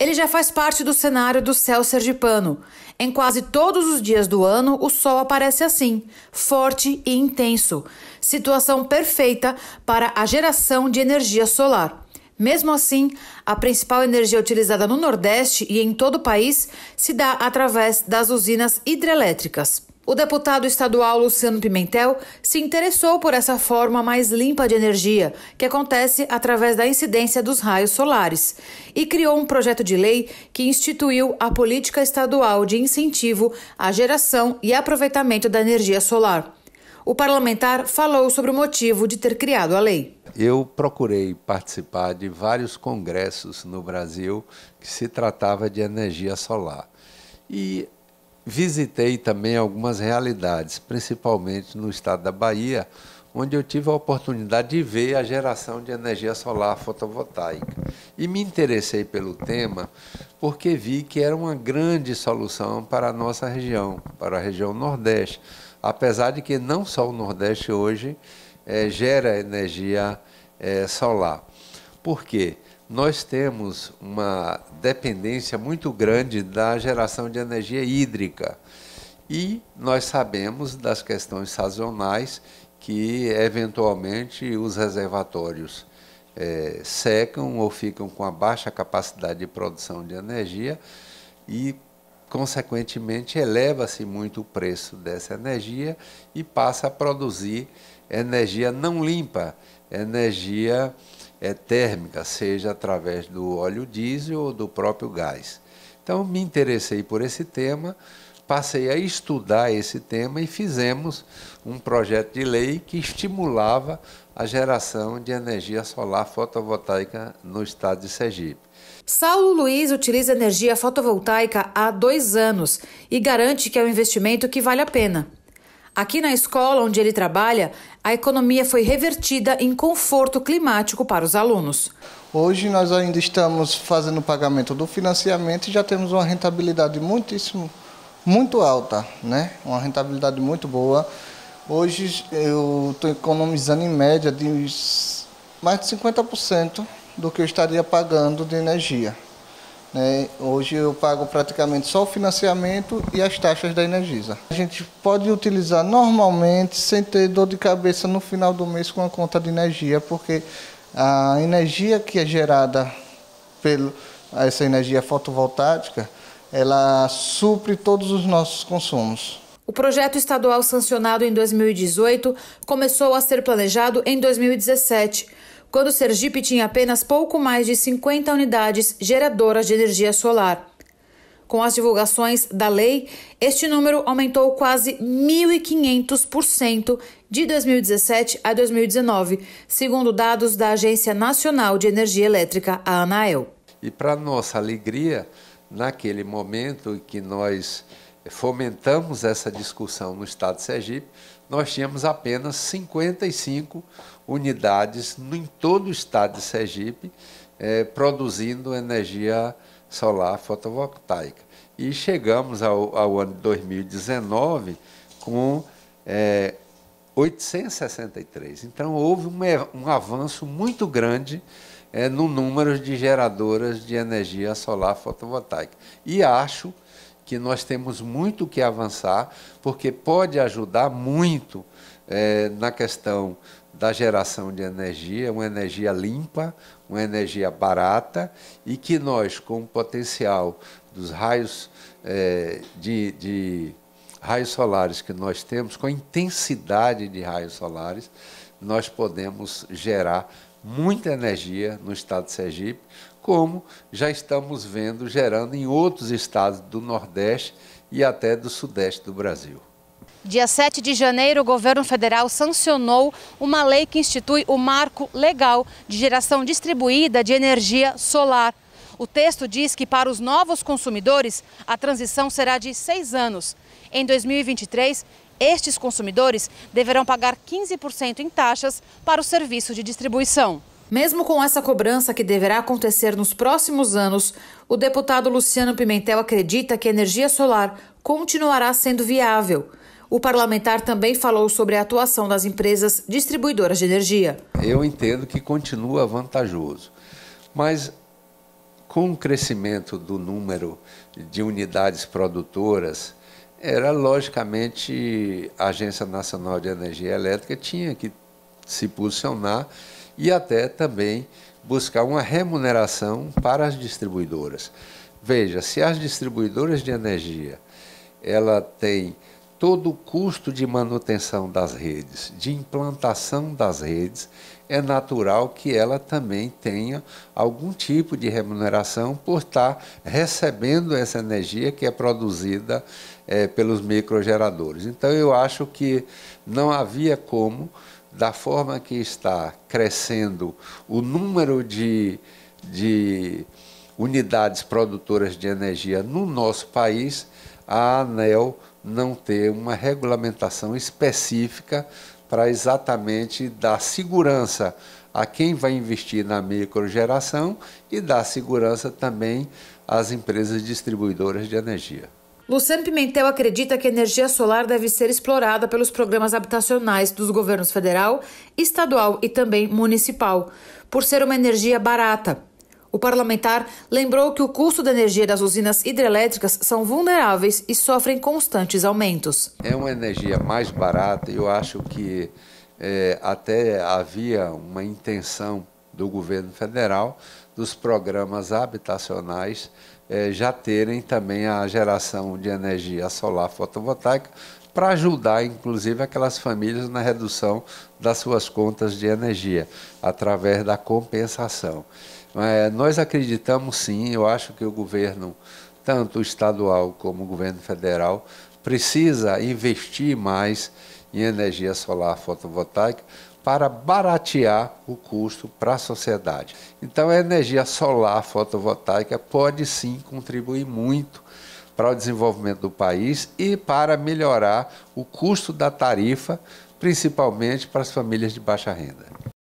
Ele já faz parte do cenário do céu sergipano. Em quase todos os dias do ano, o sol aparece assim, forte e intenso. Situação perfeita para a geração de energia solar. Mesmo assim, a principal energia utilizada no Nordeste e em todo o país se dá através das usinas hidrelétricas. O deputado estadual Luciano Pimentel se interessou por essa forma mais limpa de energia, que acontece através da incidência dos raios solares, e criou um projeto de lei que instituiu a política estadual de incentivo à geração e aproveitamento da energia solar. O parlamentar falou sobre o motivo de ter criado a lei. Eu procurei participar de vários congressos no Brasil que se tratava de energia solar. E visitei também algumas realidades, principalmente no estado da Bahia, onde eu tive a oportunidade de ver a geração de energia solar fotovoltaica. E me interessei pelo tema porque vi que era uma grande solução para a nossa região, para a região Nordeste. Apesar de que não só o Nordeste hoje é, gera energia é, solar. Por quê? nós temos uma dependência muito grande da geração de energia hídrica. E nós sabemos das questões sazonais que, eventualmente, os reservatórios é, secam ou ficam com a baixa capacidade de produção de energia e, consequentemente, eleva-se muito o preço dessa energia e passa a produzir energia não limpa, energia é, térmica, seja através do óleo diesel ou do próprio gás. Então, me interessei por esse tema, passei a estudar esse tema e fizemos um projeto de lei que estimulava a geração de energia solar fotovoltaica no estado de Sergipe. Saulo Luiz utiliza energia fotovoltaica há dois anos e garante que é um investimento que vale a pena. Aqui na escola onde ele trabalha, a economia foi revertida em conforto climático para os alunos. Hoje nós ainda estamos fazendo o pagamento do financiamento e já temos uma rentabilidade muitíssimo muito alta, né? Uma rentabilidade muito boa. Hoje eu estou economizando em média de mais de 50% do que eu estaria pagando de energia. Né? Hoje eu pago praticamente só o financiamento e as taxas da Energisa. A gente pode utilizar normalmente sem ter dor de cabeça no final do mês com a conta de energia, porque a energia que é gerada pelo essa energia fotovoltaica, ela supre todos os nossos consumos. O projeto estadual sancionado em 2018 começou a ser planejado em 2017 quando Sergipe tinha apenas pouco mais de 50 unidades geradoras de energia solar. Com as divulgações da lei, este número aumentou quase 1.500% de 2017 a 2019, segundo dados da Agência Nacional de Energia Elétrica, a ANAEL. E para nossa alegria, naquele momento em que nós fomentamos essa discussão no estado de Sergipe, nós tínhamos apenas 55 unidades em todo o estado de Sergipe eh, produzindo energia solar fotovoltaica. E chegamos ao, ao ano 2019 com 863. Eh, então, houve um, eh, um avanço muito grande no número de geradoras de energia solar fotovoltaica. E acho que que nós temos muito que avançar, porque pode ajudar muito é, na questão da geração de energia, uma energia limpa, uma energia barata e que nós, com o potencial dos raios é, de, de raios solares que nós temos, com a intensidade de raios solares, nós podemos gerar muita energia no estado de Sergipe, como já estamos vendo gerando em outros estados do Nordeste e até do Sudeste do Brasil. Dia 7 de janeiro, o governo federal sancionou uma lei que institui o marco legal de geração distribuída de energia solar. O texto diz que para os novos consumidores, a transição será de seis anos. Em 2023, estes consumidores deverão pagar 15% em taxas para o serviço de distribuição. Mesmo com essa cobrança que deverá acontecer nos próximos anos, o deputado Luciano Pimentel acredita que a energia solar continuará sendo viável. O parlamentar também falou sobre a atuação das empresas distribuidoras de energia. Eu entendo que continua vantajoso, mas com o crescimento do número de unidades produtoras, era logicamente a Agência Nacional de Energia Elétrica tinha que se posicionar e até também buscar uma remuneração para as distribuidoras. Veja, se as distribuidoras de energia ela tem todo o custo de manutenção das redes, de implantação das redes, é natural que ela também tenha algum tipo de remuneração por estar recebendo essa energia que é produzida é, pelos microgeradores. Então, eu acho que não havia como da forma que está crescendo o número de, de unidades produtoras de energia no nosso país, a ANEL não ter uma regulamentação específica para exatamente dar segurança a quem vai investir na microgeração e dar segurança também às empresas distribuidoras de energia. Luciano Pimentel acredita que a energia solar deve ser explorada pelos programas habitacionais dos governos federal, estadual e também municipal, por ser uma energia barata. O parlamentar lembrou que o custo da energia das usinas hidrelétricas são vulneráveis e sofrem constantes aumentos. É uma energia mais barata e eu acho que é, até havia uma intenção do governo federal dos programas habitacionais é, já terem também a geração de energia solar fotovoltaica para ajudar, inclusive, aquelas famílias na redução das suas contas de energia, através da compensação. É, nós acreditamos sim, eu acho que o governo, tanto estadual como o governo federal, precisa investir mais em energia solar fotovoltaica para baratear o custo para a sociedade. Então, a energia solar fotovoltaica pode sim contribuir muito para o desenvolvimento do país e para melhorar o custo da tarifa, principalmente para as famílias de baixa renda.